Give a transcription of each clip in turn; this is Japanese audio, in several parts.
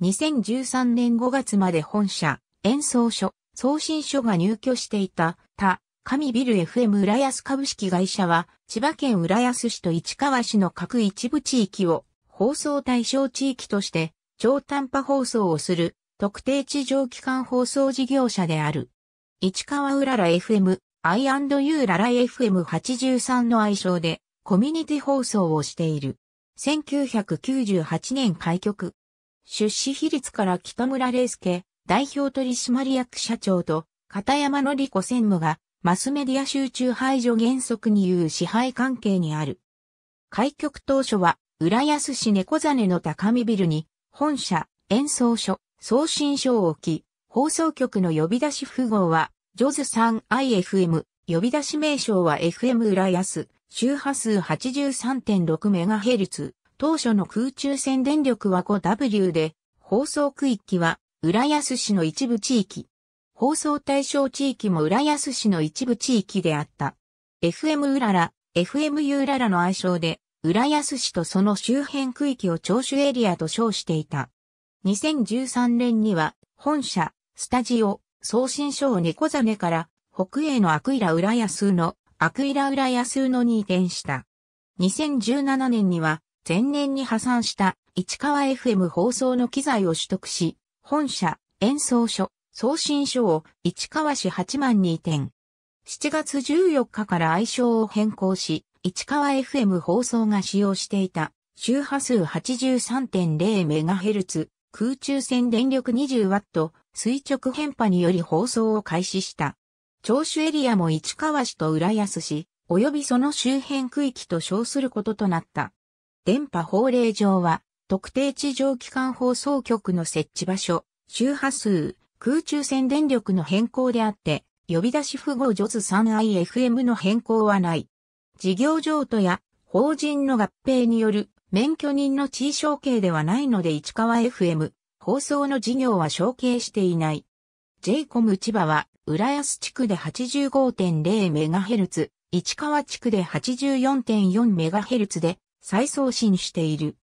2013年5月まで本社、演奏所、送信所が入居していた、他、神ビル FM 浦安株式会社は、千葉県浦安市と市川市の各一部地域を、放送対象地域として、超短波放送をする、特定地上機関放送事業者である。市川うらら FM、I&U らら FM83 の愛称で、コミュニティ放送をしている。1998年開局、出資比率から北村玲介、代表取締役社長と、片山のり子専務が、マスメディア集中排除原則に言う支配関係にある。開局当初は、浦安市猫根の高見ビルに、本社、演奏所、送信所を置き、放送局の呼び出し符号は、ジョズ 3IFM、呼び出し名称は FM 浦安、周波数 83.6MHz。当初の空中線電力は 5W で、放送区域は浦安市の一部地域。放送対象地域も浦安市の一部地域であった。FM うらら、FMU うららの愛称で、浦安市とその周辺区域を聴取エリアと称していた。2013年には、本社、スタジオ、送信所を猫ザネから、北栄のアクイラ浦安の、アクイラ浦安のに移転した。2017年には、前年に破産した市川 FM 放送の機材を取得し、本社、演奏所、送信所を市川市8万2点。7月14日から愛称を変更し、市川 FM 放送が使用していた周波数 83.0MHz、空中線電力 20W、垂直変波により放送を開始した。聴取エリアも市川市と浦安市、及びその周辺区域と称することとなった。電波法令上は、特定地上機関放送局の設置場所、周波数、空中線電力の変更であって、呼び出し符号除図 3IFM の変更はない。事業譲渡や法人の合併による免許人の地位承継ではないので市川 FM 放送の事業は承継していない。JCOM 千葉は浦安地区で 85.0MHz、市川地区で 84.4MHz で再送信している。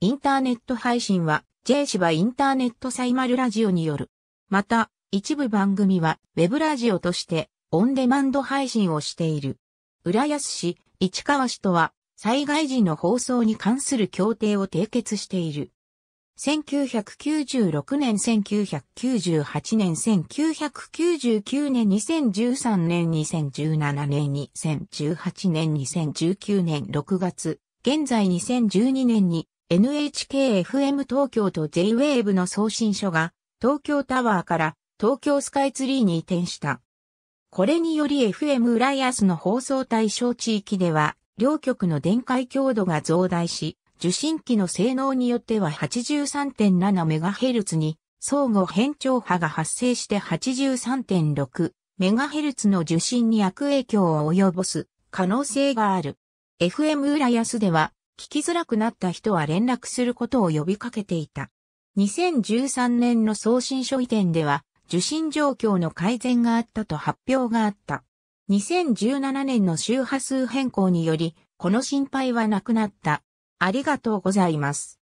インターネット配信は J 氏はインターネットサイマルラジオによる。また、一部番組はウェブラジオとしてオンデマンド配信をしている。浦安市、市川市とは災害時の放送に関する協定を締結している。1996年、1998年、1999年、2013年、2017年、2018年、2019年6月現在2012年に NHKFM 東京と JWAVE の送信所が東京タワーから東京スカイツリーに移転した。これにより FM 浦安の放送対象地域では両局の電解強度が増大し、受信機の性能によっては 83.7MHz に相互変調波が発生して 83.6MHz の受信に悪影響を及ぼす可能性がある。FM 浦安では、聞きづらくなった人は連絡することを呼びかけていた。2013年の送信書移転では、受信状況の改善があったと発表があった。2017年の周波数変更により、この心配はなくなった。ありがとうございます。